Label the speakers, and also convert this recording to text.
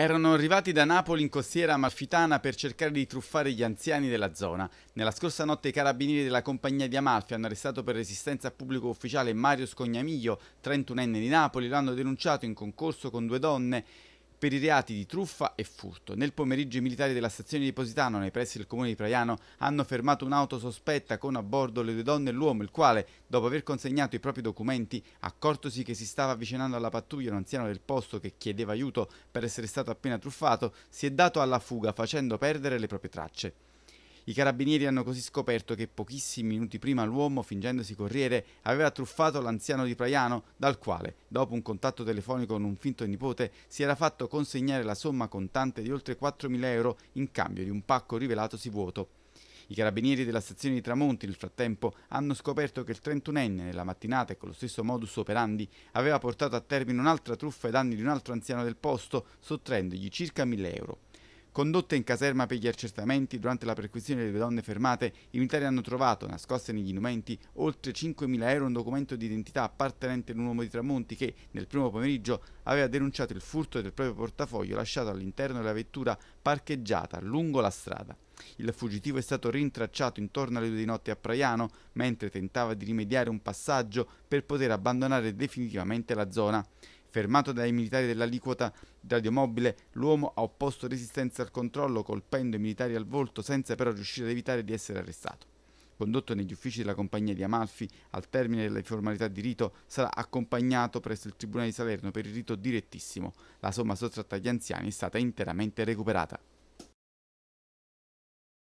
Speaker 1: Erano arrivati da Napoli in costiera amalfitana per cercare di truffare gli anziani della zona. Nella scorsa notte i carabinieri della compagnia di Amalfi hanno arrestato per resistenza a pubblico ufficiale Mario Scognamiglio, 31enne di Napoli, l'hanno denunciato in concorso con due donne per i reati di truffa e furto. Nel pomeriggio i militari della stazione di Positano, nei pressi del comune di Praiano, hanno fermato un'auto sospetta con a bordo le due donne e l'uomo, il quale, dopo aver consegnato i propri documenti, accortosi che si stava avvicinando alla pattuglia un anziano del posto che chiedeva aiuto per essere stato appena truffato, si è dato alla fuga facendo perdere le proprie tracce. I carabinieri hanno così scoperto che pochissimi minuti prima l'uomo, fingendosi corriere, aveva truffato l'anziano di Praiano, dal quale, dopo un contatto telefonico con un finto nipote, si era fatto consegnare la somma contante di oltre 4.000 euro in cambio di un pacco rivelatosi vuoto. I carabinieri della stazione di Tramonti, nel frattempo, hanno scoperto che il 31enne, nella mattinata e con lo stesso modus operandi, aveva portato a termine un'altra truffa ai danni di un altro anziano del posto, sottraendogli circa 1000 euro. Condotte in caserma per gli accertamenti, durante la perquisizione delle donne fermate, i militari hanno trovato, nascoste negli indumenti, oltre 5.000 euro un documento di identità appartenente ad un uomo di Tramonti che, nel primo pomeriggio, aveva denunciato il furto del proprio portafoglio lasciato all'interno della vettura parcheggiata lungo la strada. Il fuggitivo è stato rintracciato intorno alle due di notte a Praiano, mentre tentava di rimediare un passaggio per poter abbandonare definitivamente la zona. Fermato dai militari dell'aliquota di radiomobile, l'uomo ha opposto resistenza al controllo colpendo i militari al volto senza però riuscire ad evitare di essere arrestato. Condotto negli uffici della compagnia di Amalfi, al termine delle formalità di rito, sarà accompagnato presso il Tribunale di Salerno per il rito direttissimo. La somma sottratta agli anziani è stata interamente recuperata.